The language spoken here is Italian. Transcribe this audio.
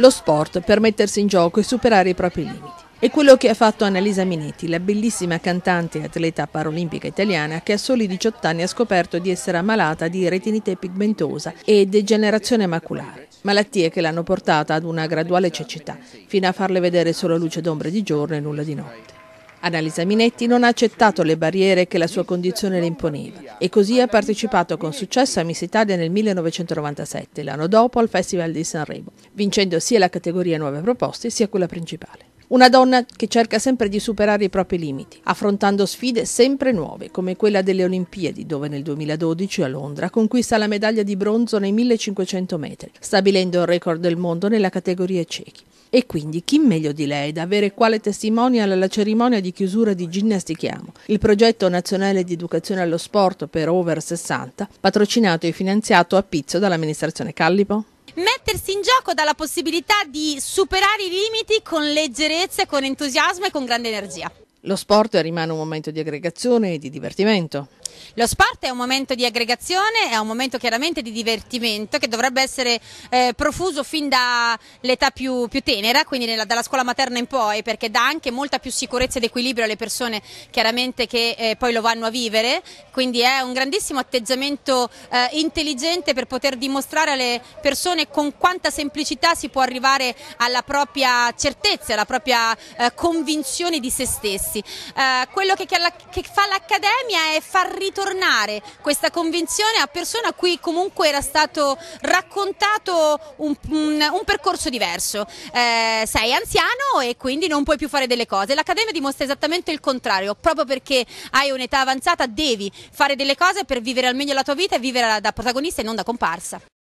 lo sport per mettersi in gioco e superare i propri limiti. È quello che ha fatto Annalisa Minetti, la bellissima cantante e atleta paralimpica italiana che a soli 18 anni ha scoperto di essere ammalata di retinite pigmentosa e degenerazione maculare, malattie che l'hanno portata ad una graduale cecità, fino a farle vedere solo luce d'ombre di giorno e nulla di notte. Annalisa Minetti non ha accettato le barriere che la sua condizione le imponeva e così ha partecipato con successo a Miss Italia nel 1997, l'anno dopo al Festival di Sanremo, vincendo sia la categoria Nuove Proposte sia quella principale. Una donna che cerca sempre di superare i propri limiti, affrontando sfide sempre nuove, come quella delle Olimpiadi, dove nel 2012 a Londra conquista la medaglia di bronzo nei 1500 metri, stabilendo il record del mondo nella categoria ciechi. E quindi chi meglio di lei da avere quale testimonial alla cerimonia di chiusura di Ginnastichiamo, il progetto nazionale di educazione allo sport per over 60, patrocinato e finanziato a Pizzo dall'amministrazione Callipo? Mettersi in gioco dà la possibilità di superare i limiti con leggerezza, con entusiasmo e con grande energia. Lo sport rimane un momento di aggregazione e di divertimento. Lo sport è un momento di aggregazione, è un momento chiaramente di divertimento che dovrebbe essere eh, profuso fin dall'età più, più, tenera, quindi nella, dalla scuola materna in poi, perché dà anche molta più sicurezza ed equilibrio alle persone chiaramente che eh, poi lo vanno a vivere, quindi è un grandissimo atteggiamento eh, intelligente per poter dimostrare alle persone con quanta semplicità si può arrivare alla propria certezza, alla propria eh, convinzione di se stessi. Eh, quello che, che, fa l'Accademia è far ridere ritornare questa convinzione a persone a cui comunque era stato raccontato un, un, un percorso diverso. Eh, sei anziano e quindi non puoi più fare delle cose. L'Accademia dimostra esattamente il contrario, proprio perché hai un'età avanzata devi fare delle cose per vivere al meglio la tua vita e vivere da protagonista e non da comparsa.